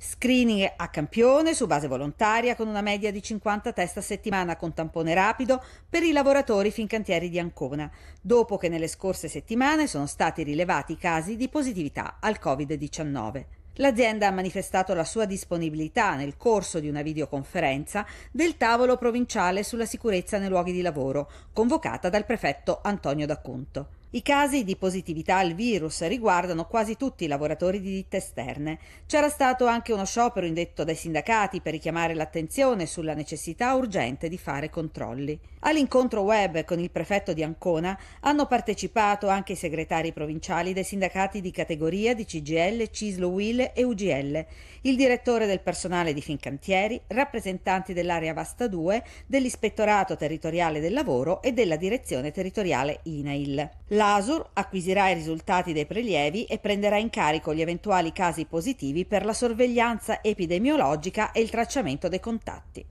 Screening a campione su base volontaria con una media di 50 test a settimana con tampone rapido per i lavoratori fin fincantieri di Ancona, dopo che nelle scorse settimane sono stati rilevati casi di positività al Covid-19. L'azienda ha manifestato la sua disponibilità nel corso di una videoconferenza del tavolo provinciale sulla sicurezza nei luoghi di lavoro, convocata dal prefetto Antonio D'Acunto. I casi di positività al virus riguardano quasi tutti i lavoratori di ditte esterne. C'era stato anche uno sciopero indetto dai sindacati per richiamare l'attenzione sulla necessità urgente di fare controlli. All'incontro web con il prefetto di Ancona hanno partecipato anche i segretari provinciali dei sindacati di categoria di CGL, Cislo Uile e UGL, il direttore del personale di Fincantieri, rappresentanti dell'area Vasta 2, dell'Ispettorato Territoriale del Lavoro e della Direzione Territoriale INAIL. L'ASUR acquisirà i risultati dei prelievi e prenderà in carico gli eventuali casi positivi per la sorveglianza epidemiologica e il tracciamento dei contatti.